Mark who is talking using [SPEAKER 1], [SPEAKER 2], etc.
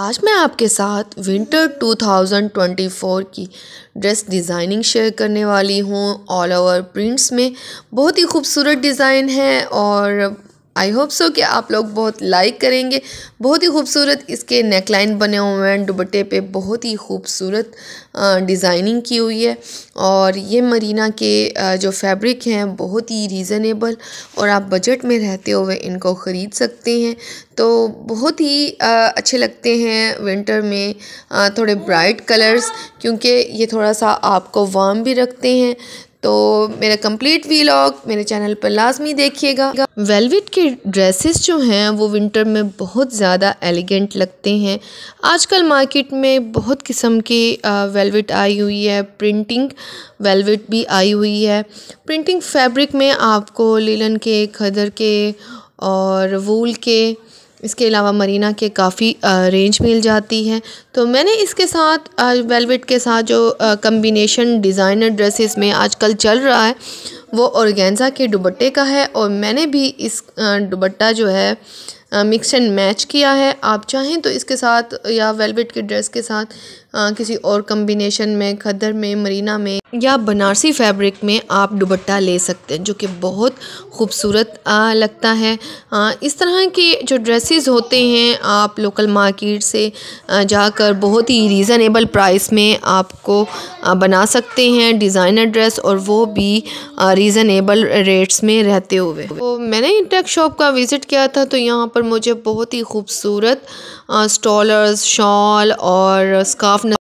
[SPEAKER 1] आज मैं आपके साथ विंटर 2024 की ड्रेस डिज़ाइनिंग शेयर करने वाली हूँ ऑल ओवर प्रिंट्स में बहुत ही खूबसूरत डिज़ाइन है और आई होप सो कि आप लोग बहुत लाइक करेंगे बहुत ही खूबसूरत इसके नेकलाइन बने हुए हैं दुबट्टे पे बहुत ही खूबसूरत डिज़ाइनिंग की हुई है और ये मरीना के जो फैब्रिक हैं बहुत ही रीज़नेबल और आप बजट में रहते हुए इनको ख़रीद सकते हैं तो बहुत ही अच्छे लगते हैं विंटर में थोड़े ब्राइट कलर्स क्योंकि ये थोड़ा सा आपको वार्म भी रखते हैं तो मेरा कंप्लीट वीलॉग मेरे चैनल पर लाजमी देखिएगा वेलवेट के ड्रेसेस जो हैं वो विंटर में बहुत ज़्यादा एलिगेंट लगते हैं आजकल मार्केट में बहुत किस्म के वेलवेट आई हुई है प्रिंटिंग वेलवेट भी आई हुई है प्रिंटिंग फैब्रिक में आपको लीलन के खदर के और वूल के इसके अलावा मरीना के काफ़ी रेंज मिल जाती है तो मैंने इसके साथ वेलवेट के साथ जो कम्बिनेशन डिज़ाइनर ड्रेसेस में आजकल चल रहा है वो औरगेंजा के दुबट्टे का है और मैंने भी इस दुबट्टा जो है मिक्स एंड मैच किया है आप चाहें तो इसके साथ या वेलवेट के ड्रेस के साथ आ, किसी और कम्बिनेशन में खदर में मरीना में या बनारसी फैब्रिक में आप दुबट्टा ले सकते हैं जो कि बहुत खूबसूरत लगता है आ, इस तरह के जो ड्रेसेस होते हैं आप लोकल मार्केट से जाकर बहुत ही रीज़नेबल प्राइस में आपको बना सकते हैं डिज़ाइनर ड्रेस और वो भी रीज़नेबल रेट्स में रहते हुए तो मैंने इंटेक्ट शॉप का विज़िट किया था तो यहाँ पर मुझे बहुत ही खूबसूरत स्टॉलर्स शॉल और स्काफ